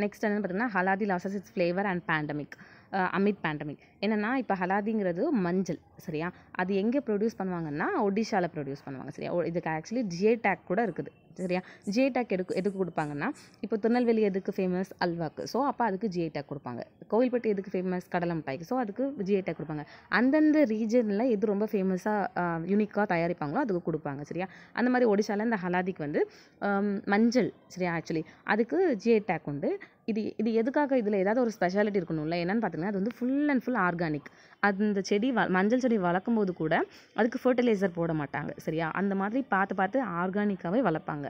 நெக்ஸ்ட் என்னென்னு பார்த்தீங்கன்னா Haladi losses it's flavour and pandemic amid pandemic என்னென்னா இப்போ ஹலாதிங்கிறது மஞ்சள் சரியா அது எங்கே ப்ரொடியூஸ் பண்ணுவாங்கன்னா ஒடிஷாவில் ப்ரொடியூஸ் பண்ணுவாங்க சரியா இதுக்கு ஆக்சுவலி ஜே டேக் கூட இருக்குது சரியா ஜே டேக் எதுக்கு எதுக்கு கொடுப்பாங்கன்னா இப்போ திருநெல்வேலி எதுக்கு ஃபேமஸ் அல்வாக்கு ஸோ அப்போ அதுக்கு ஜே டேக் கொடுப்பாங்க கோவில்பட்டி எதுக்கு ஃபேமஸ் கடலம்பாய்க்கு ஸோ அதுக்கு ஜே டேக் கொடுப்பாங்க அந்தந்த ரீஜனில் எது ரொம்ப ஃபேமஸாக யூனிக்காக தயாரிப்பாங்களோ அதுக்கு கொடுப்பாங்க சரியா அந்த மாதிரி ஒடிஷாவில் இந்த ஹலாதிக்கு வந்து மஞ்சள் சரியா ஆக்சுவலி அதுக்கு ஜே டேக் உண்டு இது இது எதுக்காக இதில் ஏதாவது ஒரு ஸ்பெஷாலிட்டி இருக்கணும்ல என்னென்னு பார்த்தீங்கன்னா அது வந்து full and full are organic அந்த செடி வ மஞ்சள் செடி வளர்க்கும் போது கூட அதுக்கு ஃபர்டிலைசர் போட மாட்டாங்க சரியா அந்த மாதிரி பார்த்து பார்த்து ஆர்கானிக்காகவே வளர்ப்பாங்க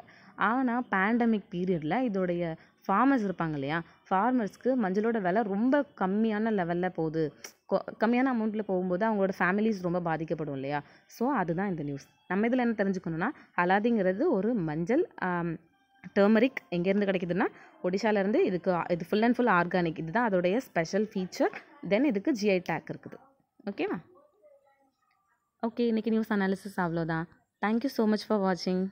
ஆனால் பேண்டமிக் பீரியடில் இதோடைய ஃபார்மர்ஸ் இருப்பாங்க இல்லையா ஃபார்மர்ஸ்க்கு மஞ்சளோட விலை ரொம்ப கம்மியான லெவலில் போகுது கம்மியான அமௌண்ட்டில் போகும்போது அவங்களோட ஃபேமிலிஸ் ரொம்ப பாதிக்கப்படும் இல்லையா ஸோ அதுதான் இந்த நியூஸ் நம்ம இதில் என்ன தெரிஞ்சுக்கணும்னா அலாதிங்கிறது ஒரு மஞ்சள் டர்மரிக் எங்கேருந்து கிடைக்குதுன்னா ஒடிஷாலேருந்து இதுக்கு இது ஃபுல் அண்ட் ஃபுல் ஆர்கானிக் இதுதான் அதோடைய ஸ்பெஷல் ஃபீச்சர் தென் இதுக்கு ஜிஐ டேக் இருக்குது ஓகேவா ஓகே இன்றைக்கி நியூஸ் அனாலிசிஸ் அவ்வளோதான் தேங்க்யூ ஸோ மச் ஃபார் வாட்சிங்